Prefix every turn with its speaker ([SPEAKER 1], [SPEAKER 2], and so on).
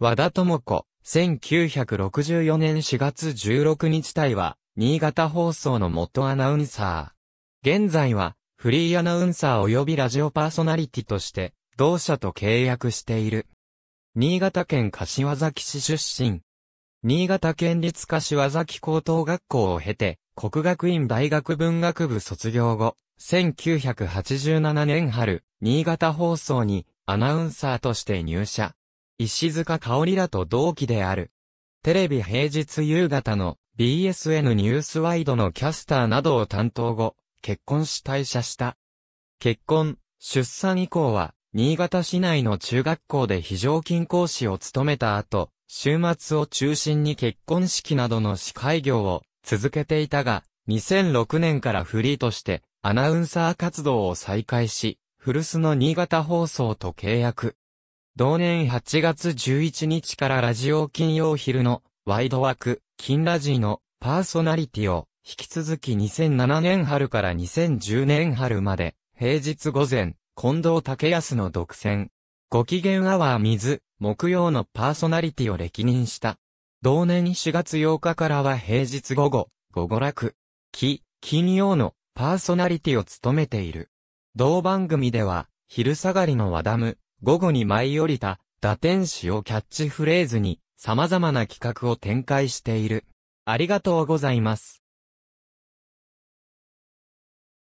[SPEAKER 1] 和田智子、1964年4月16日隊は、新潟放送の元アナウンサー。現在は、フリーアナウンサー及びラジオパーソナリティとして、同社と契約している。新潟県柏崎市出身。新潟県立柏崎高等学校を経て、国学院大学文学部卒業後、1987年春、新潟放送にアナウンサーとして入社。石塚香織らと同期である。テレビ平日夕方の BSN ニュースワイドのキャスターなどを担当後、結婚し退社した。結婚、出産以降は、新潟市内の中学校で非常勤講師を務めた後、週末を中心に結婚式などの司会業を続けていたが、2006年からフリーとしてアナウンサー活動を再開し、古巣の新潟放送と契約。同年8月11日からラジオ金曜昼のワイド枠、金ラジのパーソナリティを引き続き2007年春から2010年春まで平日午前、近藤武康の独占。ご機嫌アワー水、木曜のパーソナリティを歴任した。同年4月8日からは平日午後、午後楽、木、金曜のパーソナリティを務めている。同番組では、昼下がりの和ダム、午後に舞い降りた、打天使をキャッチフレーズに、様々な企画を展開している。ありがとうございます。